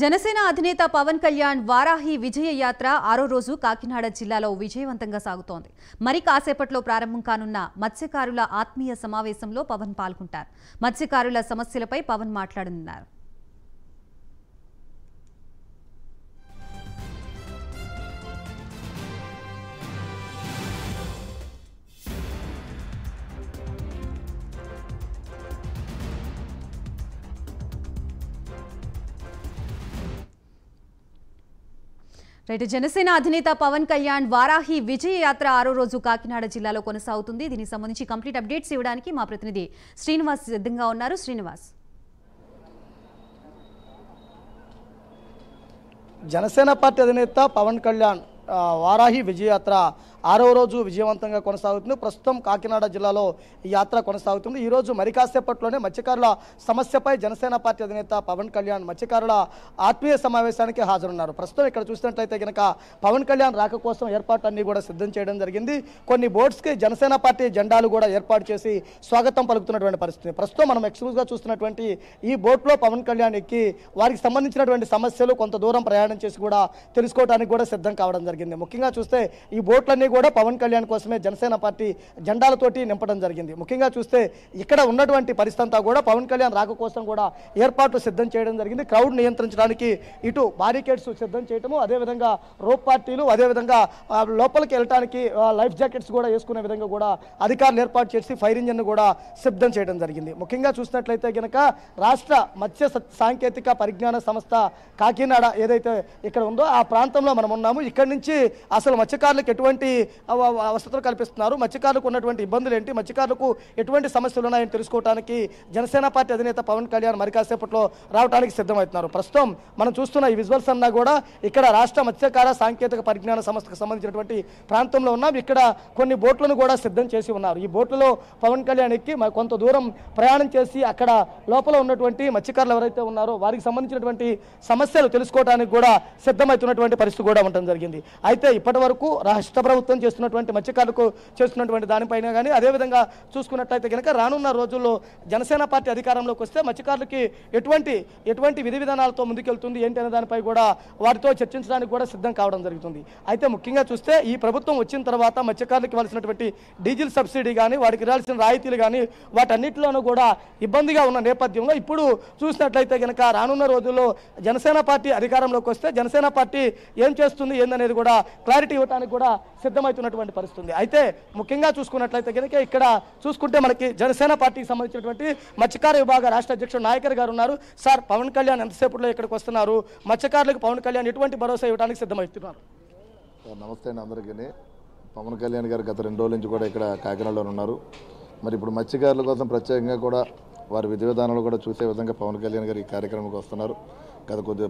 జనసేన అధినేత పవన్ కళ్యాణ్ వారాహి విజయ యాత్ర ఆరో రోజు కాకినాడ జిల్లాలో విజయవంతంగా సాగుతోంది మరి కాసేపట్లో ప్రారంభం కానున్న మత్స్యకారుల ఆత్మీయ సమావేశంలో పవన్ పాల్గొంటారు మత్స్యకారుల సమస్యలపై పవన్ మాట్లాడనున్నారు రైట్ జనసేన అధినేత పవన్ కళ్యాణ్ వారాహి విజయ యాత్ర ఆరో రోజు కాకినాడ జిల్లాలో కొనసాగుతుంది దీనికి సంబంధించి కంప్లీట్ అప్డేట్స్ ఇవ్వడానికి మా ప్రతినిధి శ్రీనివాస్ సిద్ధంగా ఉన్నారు శ్రీనివాస్ జనసేన పార్టీ అధినేత పవన్ కళ్యాణ్ వారాహి విజయయాత్ర ఆరో రోజు విజయవంతంగా కొనసాగుతుంది ప్రస్తుతం కాకినాడ జిల్లాలో ఈ యాత్ర కొనసాగుతుంది ఈరోజు మరి కాసేపట్లోనే మత్స్యకారుల సమస్యపై జనసేన పార్టీ అధినేత పవన్ కళ్యాణ్ మత్స్యకారుల ఆత్మీయ సమావేశానికి హాజరున్నారు ప్రస్తుతం ఇక్కడ చూసినట్లయితే కనుక పవన్ కళ్యాణ్ రాక కోసం ఏర్పాట్లన్నీ కూడా సిద్ధం చేయడం జరిగింది కొన్ని బోర్డ్స్కి జనసేన పార్టీ జెండాలు కూడా ఏర్పాటు చేసి స్వాగతం పలుకుతున్నటువంటి పరిస్థితి ప్రస్తుతం మనం ఎక్స్క్లూజ్గా చూస్తున్నటువంటి ఈ బోట్లో పవన్ కళ్యాణ్ ఎక్కి వారికి సంబంధించినటువంటి సమస్యలు కొంత దూరం ప్రయాణం చేసి కూడా తెలుసుకోవడానికి కూడా సిద్ధం కావడం జరిగింది ముఖ్యంగా చూస్తే ఈ బోట్లన్నీ కూడా పవన్ కళ్యాణ్ కోసమే జనసేన పార్టీ జెండాలతోటి నింపడం జరిగింది ముఖ్యంగా చూస్తే ఇక్కడ ఉన్నటువంటి పరిస్థితి కూడా పవన్ కళ్యాణ్ రాక కోసం కూడా ఏర్పాట్లు సిద్ధం చేయడం జరిగింది క్రౌడ్ నియంత్రించడానికి ఇటు బారికేడ్స్ సిద్ధం చేయటము అదేవిధంగా రోప్ పార్టీలు అదేవిధంగా లోపలికి వెళ్ళడానికి లైఫ్ జాకెట్స్ కూడా వేసుకునే విధంగా కూడా అధికారులు ఏర్పాటు చేసి ఫైర్ ఇంజిన్ కూడా సిద్ధం చేయడం జరిగింది ముఖ్యంగా చూసినట్లయితే కనుక రాష్ట్ర మత్స్య సాంకేతిక పరిజ్ఞాన సంస్థ కాకినాడ ఏదైతే ఇక్కడ ఉందో ఆ ప్రాంతంలో మనం ఉన్నాము ఇక్కడ నుంచి అసలు మత్స్యకారులకు ఎటువంటి వసతులు కల్పిస్తున్నారు మత్స్యకారులకు ఉన్నటువంటి ఇబ్బందులు ఏంటి మత్స్యకారులకు ఎటువంటి సమస్యలు ఉన్నాయని తెలుసుకోవడానికి జనసేన పార్టీ అధినేత పవన్ కళ్యాణ్ మరి కాసేపట్లో రావడానికి సిద్ధమవుతున్నారు ప్రస్తుతం మనం చూస్తున్న ఈ విజువల్స్ అన్నా కూడా ఇక్కడ రాష్ట్ర మత్స్యకార సాంకేతిక పరిజ్ఞాన సంస్థకు సంబంధించినటువంటి ప్రాంతంలో ఉన్నాం ఇక్కడ కొన్ని బోట్లను కూడా సిద్ధం చేసి ఉన్నారు ఈ బోట్లలో పవన్ కళ్యాణ్ ఎక్కి కొంత దూరం ప్రయాణం చేసి అక్కడ లోపల ఉన్నటువంటి మత్స్యకారులు ఎవరైతే ఉన్నారో వారికి సంబంధించినటువంటి సమస్యలు తెలుసుకోవడానికి కూడా సిద్ధమవుతున్నటువంటి పరిస్థితి కూడా ఉండడం జరిగింది అయితే ఇప్పటి వరకు రాష్ట్ర ప్రభుత్వం వ్యక్తం చేస్తున్నటువంటి మత్స్యకారులకు చేస్తున్నటువంటి దానిపైన కానీ అదేవిధంగా చూసుకున్నట్లయితే కనుక రానున్న రోజుల్లో జనసేన పార్టీ అధికారంలోకి వస్తే మత్స్యకారులకి ఎటువంటి ఎటువంటి విధి విధానాలతో ముందుకెళ్తుంది ఏంటి అనే దానిపై కూడా వారితో చర్చించడానికి కూడా సిద్ధం కావడం జరుగుతుంది అయితే ముఖ్యంగా చూస్తే ఈ ప్రభుత్వం వచ్చిన తర్వాత మత్స్యకారులకు ఇవ్వాల్సినటువంటి డీజిల్ సబ్సిడీ కానీ వాడికి ఇవ్వాల్సిన రాయితీలు కానీ వాటన్నిటిలోనూ కూడా ఇబ్బందిగా ఉన్న నేపథ్యంలో ఇప్పుడు చూసినట్లయితే కనుక రానున్న రోజుల్లో జనసేన పార్టీ అధికారంలోకి వస్తే జనసేన పార్టీ ఏం చేస్తుంది ఏందనేది కూడా క్లారిటీ ఇవ్వడానికి కూడా సిద్ధం వ్యక్తమవుతున్నటువంటి పరిస్థితి అయితే ముఖ్యంగా చూసుకున్నట్లయితే కనుక ఇక్కడ చూసుకుంటే మనకి జనసేన పార్టీకి సంబంధించినటువంటి మత్స్యకార విభాగ రాష్ట్ర అధ్యక్షుడు నాయకర్ గారు ఉన్నారు సార్ పవన్ కళ్యాణ్ ఎంతసేపట్లో ఇక్కడికి వస్తున్నారు మత్స్యకారులకు పవన్ కళ్యాణ్ ఎటువంటి భరోసా ఇవ్వడానికి సిద్ధమవుతున్నారు నమస్తే అండి అందరికీ పవన్ కళ్యాణ్ గారు గత రెండు రోజుల నుంచి కూడా ఇక్కడ కాకినాడలో ఉన్నారు మరి ఇప్పుడు మత్స్యకారుల కోసం ప్రత్యేకంగా కూడా వారి విధి విధానాలు కూడా చూసే విధంగా పవన్ కళ్యాణ్ గారు ఈ కార్యక్రమంకి వస్తున్నారు గత కొద్ది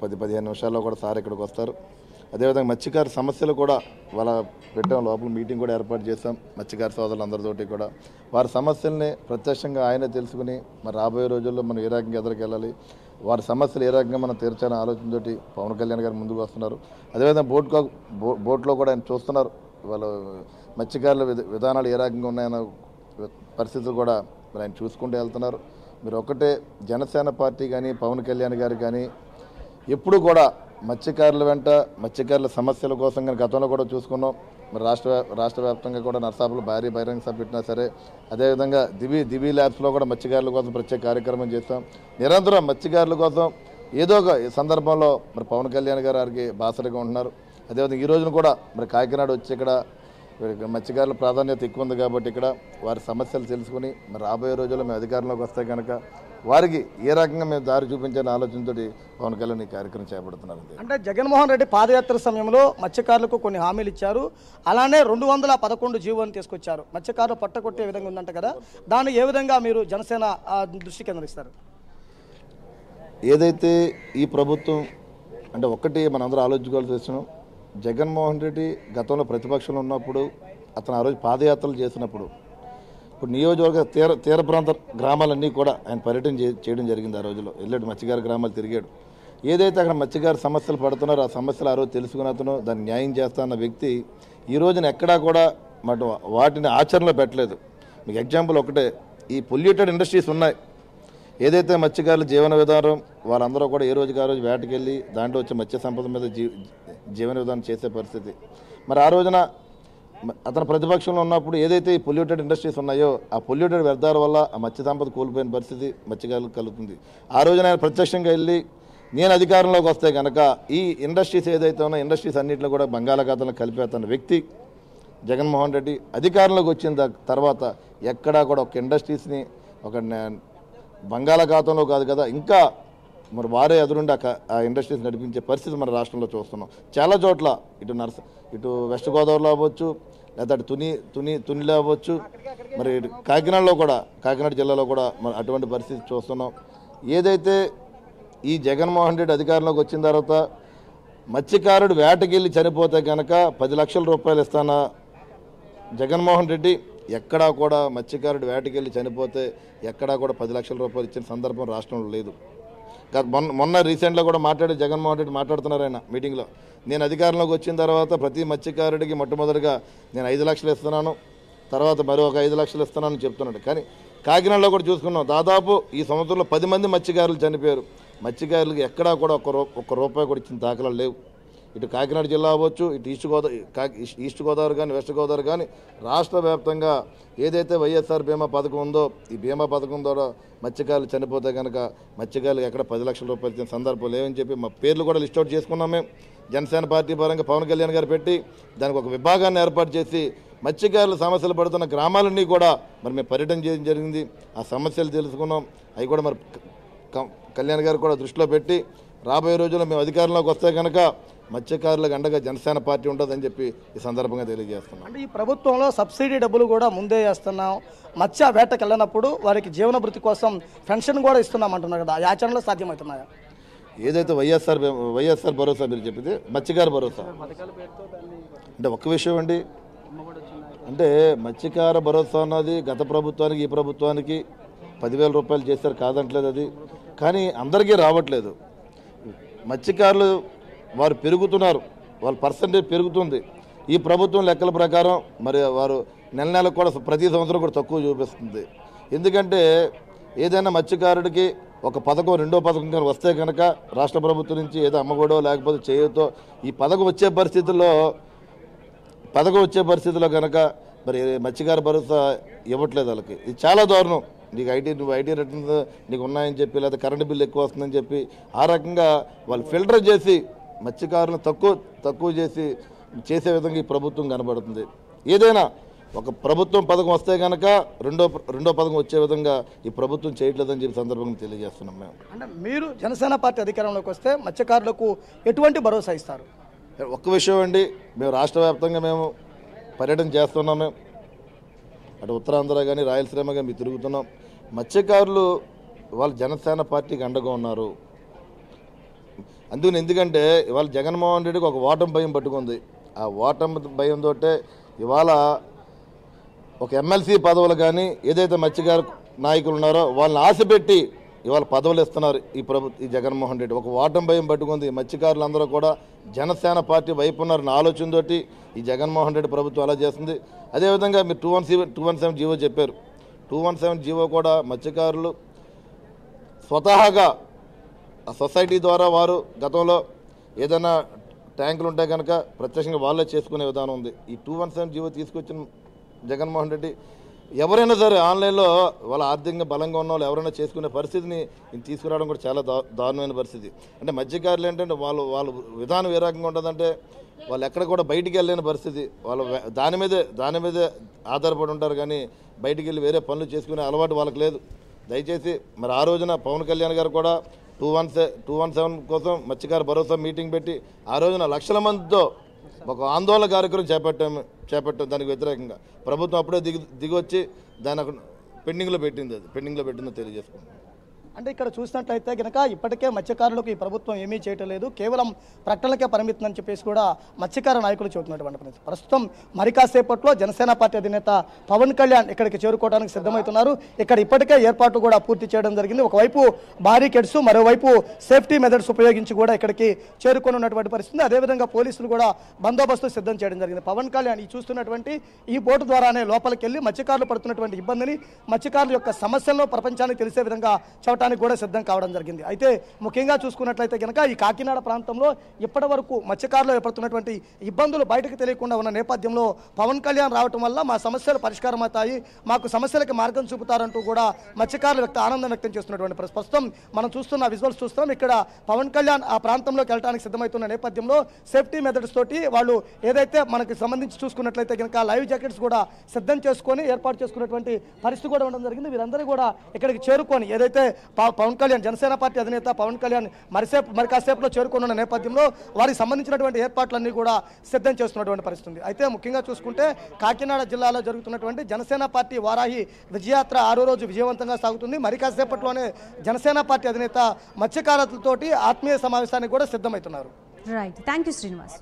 పది పదిహేను నిమిషాల్లో కూడా సార్ ఇక్కడికి వస్తారు అదేవిధంగా మత్స్యకారు సమస్యలు కూడా వాళ్ళ పెట్టాం లోపల మీటింగ్ కూడా ఏర్పాటు చేశాం సోదరులు సోదరులందరితోటి కూడా వారి సమస్యల్ని ప్రత్యక్షంగా ఆయనే తెలుసుకుని మరి రాబోయే రోజుల్లో మనం ఏ రకంగా వెళ్ళాలి వారి సమస్యలు ఏ రకంగా మనం తీర్చాలని ఆలోచనతో పవన్ కళ్యాణ్ గారు ముందుకు వస్తున్నారు అదేవిధంగా బోట్ బోట్లో కూడా ఆయన చూస్తున్నారు వాళ్ళ మత్స్యకారుల విధానాలు ఏ రకంగా ఉన్నాయన్న పరిస్థితులు కూడా మరి ఆయన చూసుకుంటూ వెళ్తున్నారు మీరు ఒకటే జనసేన పార్టీ కానీ పవన్ కళ్యాణ్ గారు కానీ ఎప్పుడు కూడా మత్స్యకారుల వెంట మత్స్యకారుల సమస్యల కోసం కానీ గతంలో కూడా చూసుకున్నాం మరి రాష్ట్ర రాష్ట్ర వ్యాప్తంగా కూడా నర్సాపులు భారీ బహిరంగ సభ పెట్టినా సరే అదేవిధంగా దివి దివి ల్యాబ్స్లో కూడా మత్స్యకారుల కోసం ప్రత్యేక కార్యక్రమం చేస్తాం నిరంతరం మత్స్యకారుల కోసం ఏదో ఒక సందర్భంలో మరి పవన్ కళ్యాణ్ గారు వారికి బాసరిగా ఉంటున్నారు అదేవిధంగా ఈ రోజున కూడా మరి కాకినాడ వచ్చి ఇక్కడ మత్స్యకారుల ప్రాధాన్యత ఎక్కువ ఉంది కాబట్టి ఇక్కడ వారి సమస్యలు తెలుసుకుని మరి రాబోయే రోజుల్లో మేము అధికారంలోకి వస్తే కనుక వారికి ఏ రకంగా మేము దారి చూపించాలని ఆలోచనతో పవన్ కళ్యాణ్ ఈ కార్యక్రమం చేపడుతున్నారు అంటే జగన్మోహన్ రెడ్డి పాదయాత్ర సమయంలో మత్స్యకారులకు కొన్ని హామీలు ఇచ్చారు అలానే రెండు వందల పదకొండు జీవోని తీసుకొచ్చారు మత్స్యకారులు పట్టకొట్టే విధంగా ఉందంట కదా దాన్ని ఏ విధంగా మీరు జనసేన దృష్టి కేంద్రిస్తారు ఏదైతే ఈ ప్రభుత్వం అంటే ఒక్కటి మనందరూ ఆలోచించుకోవాల్సి వచ్చినాం జగన్మోహన్ రెడ్డి గతంలో ప్రతిపక్షంలో ఉన్నప్పుడు అతను ఆ రోజు పాదయాత్రలు చేసినప్పుడు ఇప్పుడు నియోజకవర్గ తీర తీర ప్రాంత గ్రామాలన్నీ కూడా ఆయన పర్యటన చేయడం జరిగింది ఆ రోజులో వెళ్ళాడు మత్స్యగారి గ్రామాలు తిరిగాడు ఏదైతే అక్కడ మత్స్యగారి సమస్యలు పడుతున్నారో ఆ సమస్యలు ఆ రోజు తెలుసుకున్నతనో అతను దాన్ని న్యాయం చేస్తా అన్న వ్యక్తి ఈ రోజున ఎక్కడా కూడా మటు వాటిని ఆచరణలో పెట్టలేదు మీకు ఎగ్జాంపుల్ ఒకటే ఈ పొల్యూటెడ్ ఇండస్ట్రీస్ ఉన్నాయి ఏదైతే మత్స్యకారుల జీవన విధానం వాళ్ళందరూ కూడా ఏ రోజుకి ఆ రోజు వేటకెళ్ళి దాంట్లో వచ్చే మత్స్య సంపద మీద జీవన విధానం చేసే పరిస్థితి మరి ఆ రోజున అతను ప్రతిపక్షంలో ఉన్నప్పుడు ఏదైతే ఈ పొల్యూటెడ్ ఇండస్ట్రీస్ ఉన్నాయో ఆ పొల్యూటెడ్ వ్యర్థాల వల్ల ఆ మత్స్య సంపద కోల్పోయిన పరిస్థితి మత్స్యకారులకు కలుగుతుంది ఆ రోజున ఆయన ప్రత్యక్షంగా వెళ్ళి నేను అధికారంలోకి వస్తే కనుక ఈ ఇండస్ట్రీస్ ఏదైతే ఉన్నా ఇండస్ట్రీస్ అన్నింటిలో కూడా బంగాళాఖాతంలో కలిపేతున్న వ్యక్తి జగన్మోహన్ రెడ్డి అధికారంలోకి వచ్చిన తర్వాత ఎక్కడా కూడా ఒక ఇండస్ట్రీస్ని ఒక బంగాళాఖాతంలో కాదు కదా ఇంకా మరి వారే ఎదురుండి ఆ ఇండస్ట్రీస్ నడిపించే పరిస్థితి మన రాష్ట్రంలో చూస్తున్నాం చాలా చోట్ల ఇటు నర్స ఇటు వెస్ట్ గోదావరిలో అవ్వచ్చు లేదా అటు తుని తుని తునిలో అవ్వచ్చు మరి కాకినాడలో కూడా కాకినాడ జిల్లాలో కూడా మరి అటువంటి పరిస్థితి చూస్తున్నాం ఏదైతే ఈ జగన్మోహన్ రెడ్డి అధికారంలోకి వచ్చిన తర్వాత మత్స్యకారుడు వేటకెళ్ళి చనిపోతే కనుక పది లక్షల రూపాయలు ఇస్తాన జగన్మోహన్ రెడ్డి ఎక్కడా కూడా మత్స్యకారుడు వేటకెళ్ళి చనిపోతే ఎక్కడా కూడా పది లక్షల రూపాయలు ఇచ్చిన సందర్భం రాష్ట్రంలో లేదు మొన్న మొన్న రీసెంట్లో కూడా మాట్లాడి జగన్మోహన్ రెడ్డి మాట్లాడుతున్నారు ఆయన మీటింగ్లో నేను అధికారంలోకి వచ్చిన తర్వాత ప్రతి మత్స్యకారుడికి మొట్టమొదటిగా నేను ఐదు లక్షలు ఇస్తున్నాను తర్వాత మరో ఒక ఐదు లక్షలు ఇస్తున్నాను చెప్తున్నాడు కానీ కాకినాడలో కూడా చూసుకున్నాం దాదాపు ఈ సంవత్సరంలో పది మంది మత్స్యకారులు చనిపోయారు మత్స్యకారులకు ఎక్కడా కూడా ఒక్క రూపాయి కూడా ఇచ్చిన దాఖలాలు లేవు ఇటు కాకినాడ జిల్లా అవ్వచ్చు ఇటు ఈస్ట్ గోదావరి ఈస్ట్ గోదావరి కానీ వెస్ట్ గోదావరి కానీ రాష్ట్ర వ్యాప్తంగా ఏదైతే వైఎస్ఆర్ బీమా పథకం ఉందో ఈ బీమా పథకం ద్వారా మత్స్యకారులు చనిపోతే కనుక మత్స్యకారులు ఎక్కడ పది లక్షల రూపాయలు ఇచ్చిన సందర్భం లేవని చెప్పి మా పేర్లు కూడా లిస్ట్ అవుట్ చేసుకున్నాం మేము జనసేన పార్టీ పరంగా పవన్ కళ్యాణ్ గారు పెట్టి దానికి ఒక విభాగాన్ని ఏర్పాటు చేసి మత్స్యకారులు సమస్యలు పడుతున్న గ్రామాలన్నీ కూడా మరి మేము పర్యటన చేయడం జరిగింది ఆ సమస్యలు తెలుసుకున్నాం అవి కూడా మరి కళ్యాణ్ గారు కూడా దృష్టిలో పెట్టి రాబోయే రోజుల్లో మేము అధికారంలోకి వస్తే కనుక మత్స్యకారులకు అండగా జనసేన పార్టీ ఉండదని చెప్పి ఈ సందర్భంగా తెలియజేస్తున్నాం అంటే ఈ ప్రభుత్వంలో సబ్సిడీ డబ్బులు కూడా ముందే చేస్తున్నాం మత్స్య వేటకు వెళ్ళినప్పుడు వారికి జీవనభృతి కోసం పెన్షన్ కూడా ఇస్తున్నాం అంటున్నారు కదా ఆచరణలో సాధ్యమవుతున్నాయా ఏదైతే వైఎస్ఆర్ వైఎస్ఆర్ భరోసా మీరు చెప్పింది మత్స్యకారు భరోసా అంటే ఒక్క విషయం అండి అంటే మత్స్యకార భరోసా అన్నది గత ప్రభుత్వానికి ఈ ప్రభుత్వానికి పదివేల రూపాయలు చేశారు కాదంటలేదు అది కానీ అందరికీ రావట్లేదు మత్స్యకారులు వారు పెరుగుతున్నారు వాళ్ళ పర్సంటేజ్ పెరుగుతుంది ఈ ప్రభుత్వం లెక్కల ప్రకారం మరి వారు నెల నెలకు కూడా ప్రతి సంవత్సరం కూడా తక్కువ చూపిస్తుంది ఎందుకంటే ఏదైనా మత్స్యకారుడికి ఒక పథకం రెండో పథకం కనుక వస్తే కనుక రాష్ట్ర ప్రభుత్వం నుంచి ఏదో అమ్మగోడో లేకపోతే చేయతో ఈ పథకం వచ్చే పరిస్థితుల్లో పథకం వచ్చే పరిస్థితుల్లో కనుక మరి మత్స్యకార భరోసా ఇవ్వట్లేదు వాళ్ళకి ఇది చాలా దారుణం నీకు ఐటీ నువ్వు ఐటీ రిటర్న్స్ నీకు ఉన్నాయని చెప్పి లేదా కరెంటు బిల్లు ఎక్కువ వస్తుందని చెప్పి ఆ రకంగా వాళ్ళు ఫిల్టర్ చేసి మత్స్యకారులను తక్కువ తక్కువ చేసి చేసే విధంగా ఈ ప్రభుత్వం కనబడుతుంది ఏదైనా ఒక ప్రభుత్వం పథకం వస్తే కనుక రెండో రెండో పథకం వచ్చే విధంగా ఈ ప్రభుత్వం చేయట్లేదని చెప్పి సందర్భంగా తెలియజేస్తున్నాం మేము అంటే మీరు జనసేన పార్టీ అధికారంలోకి వస్తే మత్స్యకారులకు ఎటువంటి భరోసా ఇస్తారు ఒక్క విషయం అండి మేము రాష్ట్ర వ్యాప్తంగా మేము పర్యటన చేస్తున్నాము మేము అటు ఉత్తరాంధ్ర కానీ రాయలసీమ కానీ తిరుగుతున్నాం మత్స్యకారులు వాళ్ళు జనసేన పార్టీకి అండగా ఉన్నారు అందుకని ఎందుకంటే ఇవాళ జగన్మోహన్ రెడ్డికి ఒక ఓటమి భయం పట్టుకుంది ఆ ఓటమి భయంతో ఇవాళ ఒక ఎమ్మెల్సీ పదవులు కానీ ఏదైతే మత్స్యకారు నాయకులు ఉన్నారో వాళ్ళని ఆశపెట్టి ఇవాళ పదవులు ఇస్తున్నారు ఈ ప్రభు ఈ జగన్మోహన్ రెడ్డి ఒక ఓటం భయం పట్టుకుంది మత్స్యకారులందరూ కూడా జనసేన పార్టీ వైపు ఉన్నారన్న తోటి ఈ జగన్మోహన్ రెడ్డి ప్రభుత్వం అలా చేస్తుంది అదేవిధంగా మీరు two one seven two one seven GO చెప్పారు టూ వన్ సెవెన్ జీవో కూడా మత్స్యకారులు స్వతహాగా ఆ సొసైటీ ద్వారా వారు గతంలో ఏదైనా ట్యాంకులు ఉంటే కనుక ప్రత్యక్షంగా వాళ్ళే చేసుకునే విధానం ఉంది ఈ టూ వన్ సెవెన్ జీవో తీసుకొచ్చిన జగన్మోహన్ రెడ్డి ఎవరైనా సరే ఆన్లైన్లో వాళ్ళ ఆర్థికంగా బలంగా ఉన్న వాళ్ళు ఎవరైనా చేసుకునే పరిస్థితిని తీసుకురావడం కూడా చాలా దారుణమైన పరిస్థితి అంటే మధ్యకారులు ఏంటంటే వాళ్ళు వాళ్ళ విధానం ఏ రకంగా ఉంటుందంటే వాళ్ళు ఎక్కడ కూడా బయటికి వెళ్ళలేని పరిస్థితి వాళ్ళు దాని మీదే దాని మీదే ఆధారపడి ఉంటారు కానీ బయటికి వెళ్ళి వేరే పనులు చేసుకునే అలవాటు వాళ్ళకి లేదు దయచేసి మరి ఆ రోజున పవన్ కళ్యాణ్ గారు కూడా two one two one seven కోసం మత్స్యకార భరోసా మీటింగ్ పెట్టి ఆ రోజున లక్షల మందితో ఒక ఆందోళన కార్యక్రమం చేపట్టాము చేపట్టాం దానికి వ్యతిరేకంగా ప్రభుత్వం అప్పుడే దిగి దిగొచ్చి దాని అక్కడ పెండింగ్లో పెట్టింది అది పెండింగ్లో పెట్టిందో తెలియజేసుకుంటాం అంటే ఇక్కడ చూసినట్లయితే కనుక ఇప్పటికే మత్స్యకారులకు ఈ ప్రభుత్వం ఏమీ చేయటం లేదు కేవలం ప్రకటనలకే పరిమితం అని చెప్పేసి కూడా మత్స్యకార నాయకులు చెబుతున్నటువంటి ప్రస్తుతం మరి కాసేపట్లో జనసేన పార్టీ అధినేత పవన్ కళ్యాణ్ ఇక్కడికి చేరుకోవడానికి సిద్ధమవుతున్నారు ఇక్కడ ఇప్పటికే ఏర్పాట్లు కూడా పూర్తి చేయడం జరిగింది ఒకవైపు భారీ కెడ్స్ మరోవైపు సేఫ్టీ మెథడ్స్ ఉపయోగించి కూడా ఇక్కడికి చేరుకొని ఉన్నటువంటి పరిస్థితి అదేవిధంగా పోలీసులు కూడా బందోబస్తు సిద్ధం చేయడం జరిగింది పవన్ కళ్యాణ్ ఈ చూస్తున్నటువంటి ఈ బోటు ద్వారానే లోపలికి వెళ్ళి మత్స్యకారులు పడుతున్నటువంటి ఇబ్బందిని మత్స్యకారుల యొక్క సమస్యలను ప్రపంచానికి తెలిసే విధంగా చవటానికి చేయడానికి కూడా సిద్ధం కావడం జరిగింది అయితే ముఖ్యంగా చూసుకున్నట్లయితే కనుక ఈ కాకినాడ ప్రాంతంలో ఇప్పటి వరకు మత్స్యకారులు ఏర్పడుతున్నటువంటి ఇబ్బందులు బయటకు తెలియకుండా ఉన్న నేపథ్యంలో పవన్ కళ్యాణ్ రావటం వల్ల మా సమస్యలు పరిష్కారం అవుతాయి మాకు సమస్యలకి మార్గం చూపుతారంటూ కూడా మత్స్యకారులు వ్యక్త ఆనందం వ్యక్తం చేస్తున్నటువంటి ప్రస్తుతం మనం చూస్తున్న విజువల్స్ చూస్తున్నాం ఇక్కడ పవన్ కళ్యాణ్ ఆ ప్రాంతంలోకి వెళ్ళడానికి సిద్ధమవుతున్న నేపథ్యంలో సేఫ్టీ మెథడ్స్ తోటి వాళ్ళు ఏదైతే మనకి సంబంధించి చూసుకున్నట్లయితే కనుక లైవ్ జాకెట్స్ కూడా సిద్ధం చేసుకొని ఏర్పాటు చేసుకున్నటువంటి పరిస్థితి కూడా ఉండడం జరిగింది వీరందరూ కూడా ఇక్కడికి చేరుకొని ఏదైతే పవన్ కళ్యాణ్ జనసేన పార్టీ అధినేత పవన్ కళ్యాణ్ మరిసేపు మరి కాసేపులో చేరుకున్న నేపథ్యంలో వారికి సంబంధించినటువంటి ఏర్పాట్లన్నీ కూడా సిద్ధం చేస్తున్నటువంటి పరిస్థితి అయితే ముఖ్యంగా చూసుకుంటే కాకినాడ జిల్లాలో జరుగుతున్నటువంటి జనసేన పార్టీ వారాహి విజయాత్ర ఆరో రోజు విజయవంతంగా సాగుతుంది మరి కాసేపట్లోనే జనసేన పార్టీ అధినేత మత్స్యకారులతోటి ఆత్మీయ సమావేశానికి కూడా సిద్ధమవుతున్నారు రైట్ థ్యాంక్ శ్రీనివాస్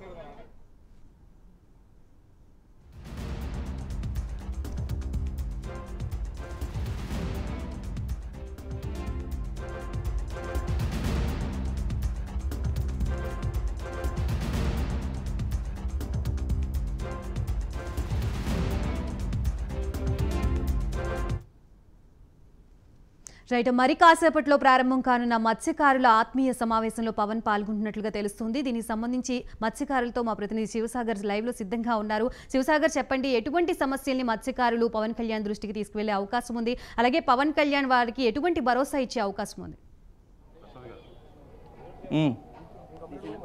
రైట్ మరి కాసేపట్లో ప్రారంభం కానున్న మత్స్యకారుల ఆత్మీయ సమావేశంలో పవన్ పాల్గొంటున్నట్లుగా తెలుస్తుంది దీనికి సంబంధించి మత్స్యకారులతో మా ప్రతినిధి శివసాగర్ లైవ్లో సిద్ధంగా ఉన్నారు శివసాగర్ చెప్పండి ఎటువంటి సమస్యల్ని మత్స్యకారులు పవన్ కళ్యాణ్ దృష్టికి తీసుకువెళ్లే అవకాశం ఉంది అలాగే పవన్ కళ్యాణ్ వారికి ఎటువంటి భరోసా ఇచ్చే అవకాశం ఉంది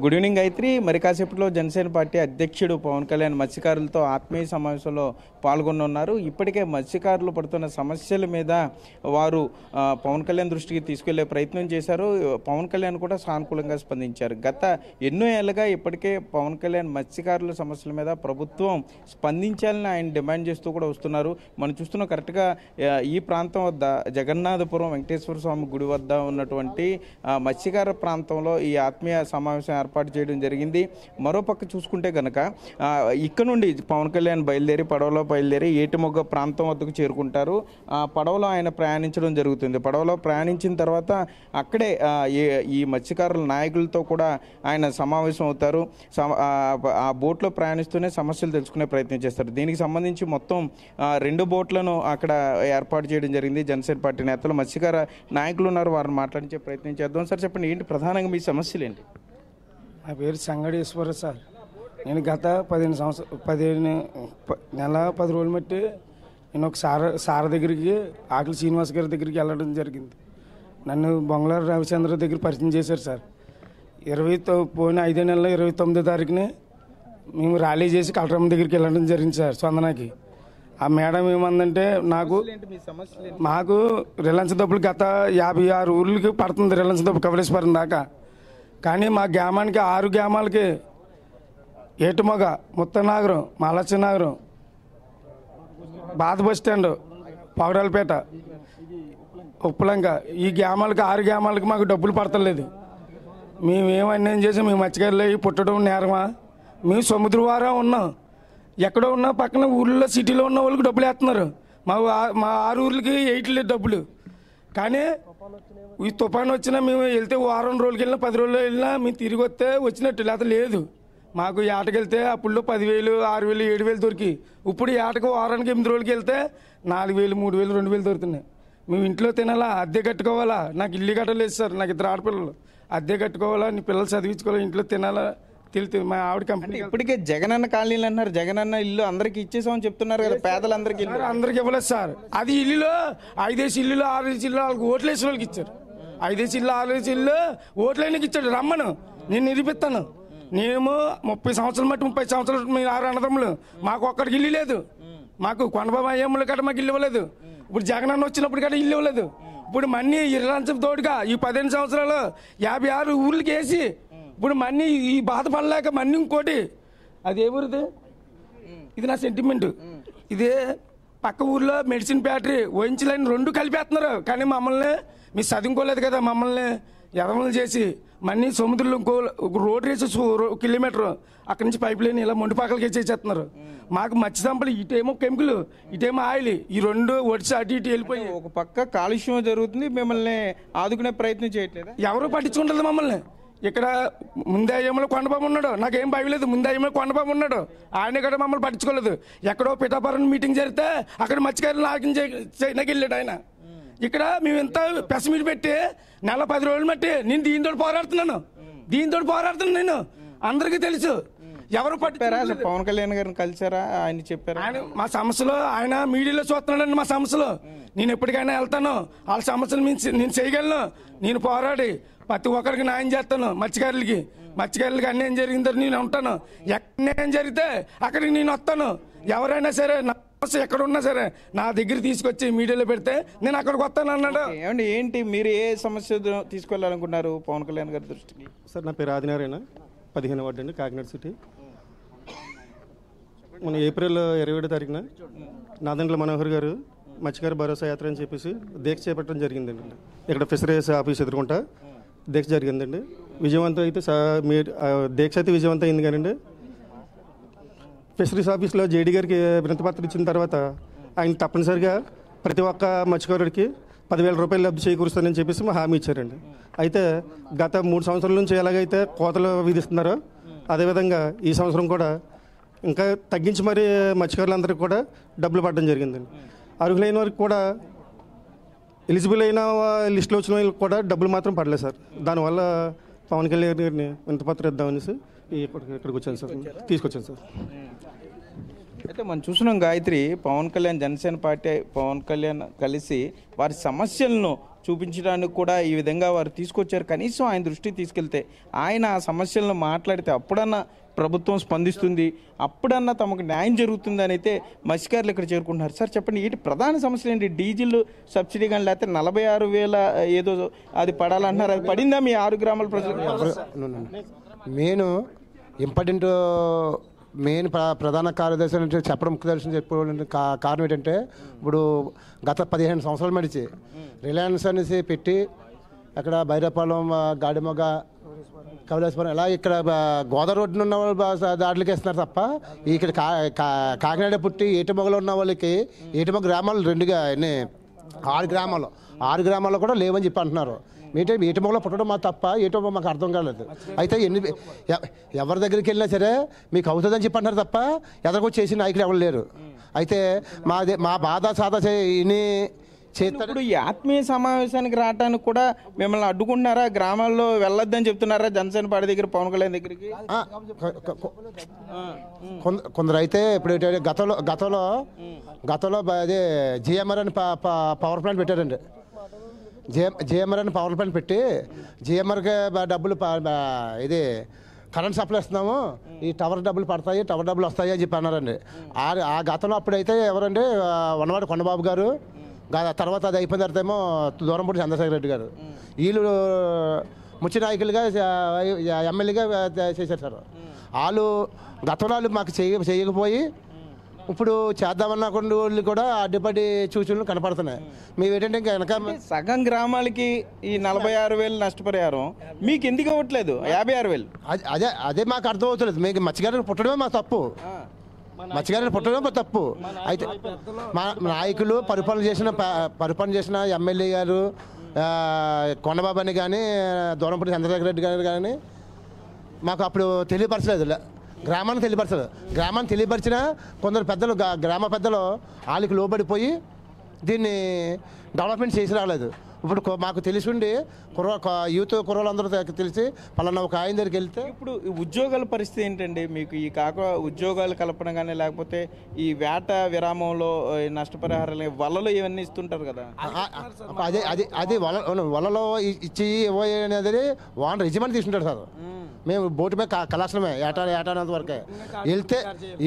గుడ్ ఈవినింగ్ గాయత్రి మరి కాసేపట్లో జనసేన పార్టీ అధ్యక్షుడు పవన్ కళ్యాణ్ మత్స్యకారులతో ఆత్మీయ సమావేశంలో పాల్గొనున్నారు ఇప్పటికే మత్స్యకారులు పడుతున్న సమస్యల మీద వారు పవన్ కళ్యాణ్ దృష్టికి తీసుకెళ్లే ప్రయత్నం చేశారు పవన్ కళ్యాణ్ కూడా సానుకూలంగా స్పందించారు గత ఎన్నో ఏళ్ళగా ఇప్పటికే పవన్ కళ్యాణ్ మత్స్యకారుల సమస్యల మీద ప్రభుత్వం స్పందించాలని ఆయన డిమాండ్ చేస్తూ కూడా వస్తున్నారు మనం చూస్తున్న కరెక్ట్గా ఈ ప్రాంతం వద్ద జగన్నాథపురం వెంకటేశ్వర స్వామి గుడి వద్ద ఉన్నటువంటి మత్స్యకార ప్రాంతంలో ఈ ఆత్మీయ సమావేశం సమావేశం ఏర్పాటు చేయడం జరిగింది మరోపక్క చూసుకుంటే కనుక ఇక్కడ నుండి పవన్ కళ్యాణ్ బయలుదేరి పడవలో బయలుదేరి ఏటిమొగ్గ ప్రాంతం వద్దకు చేరుకుంటారు పడవలో ఆయన ప్రయాణించడం జరుగుతుంది పడవలో ప్రయాణించిన తర్వాత అక్కడే ఈ మత్స్యకారుల నాయకులతో కూడా ఆయన సమావేశం అవుతారు ఆ బోట్లో ప్రయాణిస్తూనే సమస్యలు తెలుసుకునే ప్రయత్నం చేస్తారు దీనికి సంబంధించి మొత్తం రెండు బోట్లను అక్కడ ఏర్పాటు చేయడం జరిగింది జనసేన పార్టీ నేతలు మత్స్యకార నాయకులు ఉన్నారు వారిని మాట్లాడించే ప్రయత్నం చేద్దాం సార్ చెప్పండి ఏంటి ప్రధానంగా మీ సమస్యలు ఏంటి నా పేరు సంగడేశ్వర సార్ నేను గత పదిహేను సంవత్సరం పదిహేను నెల పది రోజులు బట్టి నేను ఒక సార్ సార్ దగ్గరికి ఆకలి శ్రీనివాస్ గారి దగ్గరికి వెళ్ళడం జరిగింది నన్ను బొంగళారు రవిచంద్ర దగ్గర పరిచయం చేశారు సార్ ఇరవై పోయిన ఐదో నెలలో ఇరవై తొమ్మిదో తారీఖుని మేము ర్యాలీ చేసి కలరమ్మ దగ్గరికి వెళ్ళడం జరిగింది సార్ స్పందనకి ఆ మేడం ఏమందంటే నాకు మాకు రిలయన్స్ డబ్బులు గత యాభై ఆరు ఊర్లకి పడుతుంది రిలయన్స్ దబ్బు కవరేజ్ దాకా కానీ మా గ్రామానికి ఆరు గ్రామాలకి ఏటుమొగ ముత్తనాగరం మలచనాగరం బాధ బస్ స్టాండ్ పౌడాలపేట ఉప్పలంక ఈ గ్రామాలకి ఆరు గ్రామాలకి మాకు డబ్బులు పడతలేదు మేమేం అన్యాయం చేసి మేము మచ్చగారులు పుట్టడం నేరమా మేము సముద్రవారా ఉన్నాం ఎక్కడో ఉన్నా పక్కన ఊళ్ళో సిటీలో ఉన్న వాళ్ళకి డబ్బులు వేస్తున్నారు మా మా ఆరు ఊర్లకి ఎయిట్ డబ్బులు కానీ ఈ తుఫాను వచ్చినా మేము వెళ్తే వారం రోజులకి వెళ్ళినా పది రోజులు వెళ్ళినా మేము తిరిగి వస్తే వచ్చినట్టు లేదా లేదు మాకు ఏటకి వెళ్తే అప్పుడు పదివేలు ఆరు వేలు ఏడు వేలు దొరికి ఇప్పుడు ఏటకు వారానికి ఎనిమిది రోజులకి వెళ్తే నాలుగు వేలు మూడు వేలు రెండు వేలు దొరుకుతున్నాయి మేము ఇంట్లో తినాలా అద్దె కట్టుకోవాలా నాకు ఇల్లు కట్టలేదు సార్ నాకు ఇద్దరు ఆడపిల్లలు అద్దె కట్టుకోవాలా నీ పిల్లలు చదివించుకోవాలా ఇంట్లో తినాలా తెలుతుంది మా ఆవిడ కంపెనీ ఇప్పటికే జగన్ అన్న కాలనీలు అన్నారు జగన్ అన్న ఇల్లు అందరికి అని చెప్తున్నారు కదా పేదలందరికి అందరికి ఇవ్వలేదు సార్ అది ఇల్లులో ఐదేసి ఇల్లులో ఆరేసి ఇల్లు వాళ్ళకి ఓట్లేసిన వాళ్ళకి ఇచ్చారు ఐదేసి ఇల్లు ఆరేసి ఇల్లు ఓట్లేనికి ఇచ్చాడు రమ్మను నేను నిరూపిస్తాను మేము ముప్పై సంవత్సరాలు బట్టి ముప్పై సంవత్సరాలు మేము ఆరు అన్నదమ్ములు మాకు ఒక్కడికి ఇల్లు లేదు మాకు కొండబాబు అయ్యమ్మలు కట్ట మాకు ఇల్లు ఇవ్వలేదు ఇప్పుడు జగన్ అన్న వచ్చినప్పుడు కట్ట ఇల్లు ఇవ్వలేదు ఇప్పుడు మన్నీ ఇరలంచం తోడుగా ఈ పదిహేను సంవత్సరాలు యాభై ఆరు ఊర్లకి వేసి ఇప్పుడు మన్ని ఈ బాధపడలేక మన్ని ఇంకోటి అది ఏ ఊరిది ఇది నా సెంటిమెంట్ ఇదే పక్క ఊర్లో మెడిసిన్ ఫ్యాక్టరీ ఓయించలేని రెండు కలిపేస్తున్నారు కానీ మమ్మల్ని మీరు చదువుకోలేదు కదా మమ్మల్ని ఎదమలు చేసి మన్ని సముద్రంలో ఇంకో రోడ్ రేసి కిలోమీటర్ అక్కడి నుంచి పైప్ లైన్ ఇలా మొండిపాకలకి వేసేస్తున్నారు మాకు మత్స్య సంపలు ఇటేమో కెమికల్ ఇటేమో ఆయిల్ ఈ రెండు ఒడిసి అటు ఇటు వెళ్ళిపోయి ఒక పక్క కాలుష్యం జరుగుతుంది మిమ్మల్ని ఆదుకునే ప్రయత్నం చేయట్లేదు ఎవరు పట్టించుకుంటుంది మమ్మల్ని ఇక్కడ ముందాయంలో కొండబాబు ఉన్నాడు నాకేం ముందే ముందాయంలో కొండబాబు ఉన్నాడు ఆయన ఇక్కడ మమ్మల్ని పట్టించుకోలేదు ఎక్కడో పిఠాపురం మీటింగ్ జరిగితే అక్కడ మత్స్యకారులు నాకిం నాకు వెళ్ళాడు ఆయన ఇక్కడ మేము ఇంత పెసమీట్ పెట్టి నెల పది రోజులు పెట్టి నేను దీంతో పోరాడుతున్నాను దీంతో పోరాడుతున్నాను నేను అందరికీ తెలుసు ఎవరు పట్టారా పవన్ కళ్యాణ్ గారిని కలిసారా ఆయన చెప్పారు ఆయన మా సమస్యలు ఆయన మీడియాలో చూస్తున్నాడండి మా సమస్యలు నేను ఎప్పటికైనా వెళ్తాను వాళ్ళ సమస్యలు నేను చేయగలను నేను పోరాడి ప్రతి ఒక్కరికి న్యాయం చేస్తాను మత్స్యకారులకి మత్స్యకారులకి అన్యాయం జరిగిన నేను ఉంటాను ఎన్యాయం జరిగితే అక్కడికి నేను వస్తాను ఎవరైనా సరే నా ఎక్కడ ఉన్నా సరే నా దగ్గర తీసుకొచ్చి మీడియాలో పెడితే నేను అక్కడికి వస్తాను అన్నాడు ఏమండి ఏంటి మీరు ఏ సమస్య తీసుకెళ్ళాలనుకున్నారు పవన్ కళ్యాణ్ గారి దృష్టికి సార్ నా పేరు ఆదినారాయణ పదిహేను వార్డు అండి కాకినాడ సిటీ మన ఏప్రిల్ ఇరవై ఏడో తారీఖున నాదండ్ల మనోహర్ గారు మత్స్యకారి భరోసా యాత్ర అని చెప్పేసి దీక్ష చేపట్టడం జరిగిందండి ఇక్కడ ఫిషరీస్ ఆఫీస్ ఎదుర్కొంటా దీక్ష జరిగిందండి విజయవంతం అయితే సా మీరు దీక్ష అయితే విజయవంతం అయింది కానండి ఫిషరీస్ ఆఫీస్లో జేడీ గారికి వినతిపత్రం ఇచ్చిన తర్వాత ఆయన తప్పనిసరిగా ప్రతి ఒక్క మత్స్యకారుడికి పదివేల రూపాయలు లబ్ధి చేకూరుస్తానని చెప్పేసి మా హామీ ఇచ్చారండి అయితే గత మూడు సంవత్సరాల నుంచి ఎలాగైతే కోతలు విధిస్తున్నారో అదేవిధంగా ఈ సంవత్సరం కూడా ఇంకా తగ్గించి మరీ మత్స్యకారులందరికీ కూడా డబ్బులు పడడం జరిగిందండి అర్హులైన వారికి కూడా ఎలిజిబుల్ అయిన లిస్టులో వచ్చిన వాళ్ళకి కూడా డబ్బులు మాత్రం పడలేదు సార్ దానివల్ల పవన్ కళ్యాణ్ గారిని పత్రం ఇద్దామనేసి ఇక్కడికి వచ్చాను సార్ తీసుకొచ్చాను సార్ అయితే మనం చూసినాం గాయత్రి పవన్ కళ్యాణ్ జనసేన పార్టీ పవన్ కళ్యాణ్ కలిసి వారి సమస్యలను చూపించడానికి కూడా ఈ విధంగా వారు తీసుకొచ్చారు కనీసం ఆయన దృష్టికి తీసుకెళ్తే ఆయన ఆ సమస్యలను మాట్లాడితే అప్పుడన్నా ప్రభుత్వం స్పందిస్తుంది అప్పుడన్నా తమకు న్యాయం అని అయితే మత్స్యకారులు ఇక్కడ చేరుకుంటున్నారు సార్ చెప్పండి ఏంటి ప్రధాన సమస్య ఏంటి డీజిల్ సబ్సిడీ కానీ లేకపోతే నలభై ఆరు వేల ఏదో అది పడాలంటున్నారు అది పడిందా మీ ఆరు గ్రామాల ప్రజలు నేను ఇంపార్టెంట్ మెయిన్ ప్రధాన కార్యదర్శి నుంచి చెప్పడం దర్శనం చెప్పే కారణం ఏంటంటే ఇప్పుడు గత పదిహేను సంవత్సరాల మడిచి రిలయన్స్ అనేసి పెట్టి అక్కడ భైరపాలెం గాడిమొగ కవిలేశ్వరం ఎలా ఇక్కడ గోదావరి రోడ్డున ఉన్న వాళ్ళు దాడులకి వేస్తున్నారు తప్ప ఇక్కడ కాకినాడ పుట్టి ఏటిమొగలో ఉన్న వాళ్ళకి ఏటిమొగ గ్రామాలు రెండుగా ఆరు గ్రామాలు ఆరు గ్రామాల్లో కూడా లేవని చెప్పి అంటున్నారు ఏంటంటే ఏటమోలో పుట్టడం మా తప్ప ఏటో మాకు అర్థం కాలేదు అయితే ఎన్ని ఎవరి దగ్గరికి వెళ్ళినా సరే మీకు అవుతుందని చెప్పి అన్నారు తప్ప ఎదరికొచ్చి చేసిన నాయకులు ఎవరు లేరు అయితే మాది మా బాధ సాధ ఇని ఇప్పుడు ఈ ఆత్మీయ సమావేశానికి రావడానికి కూడా మిమ్మల్ని అడ్డుకుంటున్నారా గ్రామాల్లో వెళ్ళొద్దని చెప్తున్నారా జనసేన పాడి దగ్గర పవన్ కళ్యాణ్ దగ్గరికి కొందరు అయితే ఇప్పుడు గతంలో గతంలో గతంలో అదే జిఎంఆర్ అని పవర్ ప్లాంట్ పెట్టారండి జిఎం జిఎంఆర్ అని పవర్ ప్లాంట్ పెట్టి జిఎంఆర్కి డబ్బులు ఇది కరెంట్ సప్లై ఇస్తున్నాము ఈ టవర్ డబ్బులు పడతాయి టవర్ డబ్బులు వస్తాయి అని చెప్పి అన్నారండి ఆ గతంలో అప్పుడైతే ఎవరండి వన్నవాడు కొండబాబు గారు తర్వాత అది అయిపోయిన తర్వాత ఏమో దూరంపూడి చంద్రశేఖర రెడ్డి గారు వీళ్ళు ముచ్చి నాయకులుగా ఎమ్మెల్యేగా చేశారు సార్ వాళ్ళు గతంలో మాకు చేయ చేయకపోయి ఇప్పుడు చేద్దామన్న కొన్ని కూడా అడ్డుపడి సూచనలు కనపడుతున్నాయి మేము ఏంటంటే ఇంకా వెనక సగం గ్రామాలకి ఈ నలభై ఆరు వేలు నష్టపరిహారం మీకు ఎందుకు ఇవ్వట్లేదు యాభై ఆరు వేలు అదే అదే మాకు అర్థం అవుతలేదు మీకు మత్స్యకారులు పుట్టడమే మా తప్పు మత్స్యకారులు పుట్టడమే తప్పు అయితే మా నాయకులు పరిపాలన చేసిన పరిపాలన చేసిన ఎమ్మెల్యే గారు కొండబాబు అని కానీ దూరంపూడి చంద్రశేఖర రెడ్డి గారు కానీ మాకు అప్పుడు తెలియపరచలేదు గ్రామాన్ని తెలియపరచదు గ్రామాన్ని తెలియపరిచిన కొందరు పెద్దలు గ్రామ పెద్దలు వాళ్ళకి లోబడిపోయి దీన్ని డెవలప్మెంట్ చేసి రాలేదు ఇప్పుడు మాకు తెలిసిండి కుర్ర యూత్ కుర్రలందరూ తెలిసి పలానా ఒక ఆయన దగ్గరికి వెళ్తే ఇప్పుడు ఉద్యోగాల పరిస్థితి ఏంటండి మీకు ఈ కాక ఉద్యోగాలు కలపడం కానీ లేకపోతే ఈ వేట విరామంలో నష్టపరిహారాలు వలలు ఇవన్నీ ఇస్తుంటారు కదా అదే అదే అదే వల వలలో ఇచ్చి అనేది వాళ్ళ యజమాని తీసుకుంటారు సార్ మేము బోటు మీద కలాసమే ఏటా ఏటానంత వరకే వెళ్తే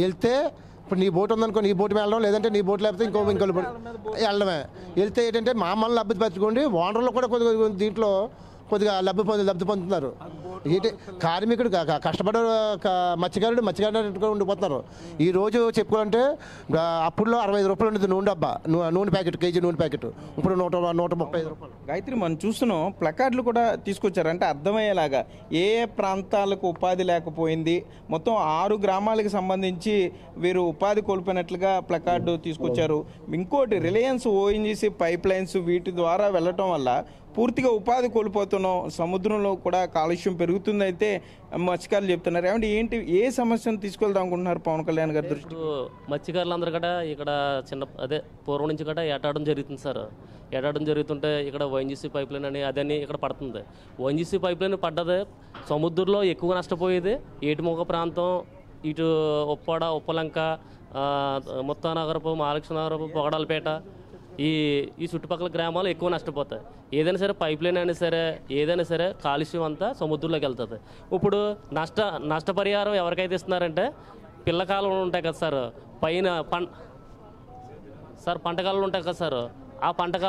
వెళ్తే ఇప్పుడు నీ బోట్ ఉందనుకో నీ బోట్ వెళ్ళడం లేదంటే నీ బోట్ లేకపోతే ఇంకో ఇంకో వెళ్ళడమే వెళ్తే ఏంటంటే మామల్ని అభివృద్ధి పరచుకోండి ఓనర్లు కూడా కొద్దిగా దీంట్లో కొద్దిగా లబ్ధి పొంది లబ్ధి పొందుతున్నారు ఏంటి కార్మికుడు కష్టపడ మత్స్యకారుడు మత్స్యకారుడు ఉండిపోతున్నారు ఈ రోజు చెప్పుకోవాలంటే అప్పుడులో అరవై ఐదు రూపాయలు ఉండేది నూనె డబ్బా నూనె ప్యాకెట్ కేజీ నూనె ప్యాకెట్ ఇప్పుడు నూట నూట ముప్పై ఐదు రూపాయలు గాయత్రి మనం చూస్తున్నాం ప్లకార్డులు కూడా తీసుకొచ్చారు అంటే అర్థమయ్యేలాగా ఏ ప్రాంతాలకు ఉపాధి లేకపోయింది మొత్తం ఆరు గ్రామాలకు సంబంధించి వీరు ఉపాధి కోల్పోయినట్లుగా ప్లకార్డు తీసుకొచ్చారు ఇంకోటి రిలయన్స్ ఓఎన్జీసీ పైప్ లైన్స్ వీటి ద్వారా వెళ్ళటం వల్ల పూర్తిగా ఉపాధి కోల్పోతున్నాం సముద్రంలో కూడా కాలుష్యం పెరుగుతుందైతే మత్స్యకారులు చెప్తున్నారు ఏమంటే ఏంటి ఏ సమస్యను తీసుకెళ్దాం అనుకుంటున్నారు పవన్ కళ్యాణ్ గారి దృష్టి మత్స్యకారులందరూ కూడా ఇక్కడ చిన్న అదే పూర్వం నుంచి కూడా ఏటాడడం జరుగుతుంది సార్ ఏటాడడం జరుగుతుంటే ఇక్కడ ఓఎన్జీసీ పైప్ లైన్ అని అదని ఇక్కడ పడుతుంది ఓఎన్జీసీ పైప్ లైన్ పడ్డది సముద్రంలో ఎక్కువ నష్టపోయేది ఏటిముఖ ప్రాంతం ఇటు ఉప్పాడ ఉప్పలంక ముత్తానగరపు నగరపు పొగడాలపేట ఈ ఈ చుట్టుపక్కల గ్రామాలు ఎక్కువ నష్టపోతాయి ఏదైనా సరే పైప్ లైన్ అయినా సరే ఏదైనా సరే కాలుష్యం అంతా సముద్రంలోకి వెళ్తుంది ఇప్పుడు నష్ట నష్టపరిహారం ఎవరికైతే ఇస్తున్నారంటే పిల్లకాలం ఉంటాయి కదా సార్ పైన పం సార్ పంటకాలం ఉంటాయి కదా సార్ ఆ పంటకాలం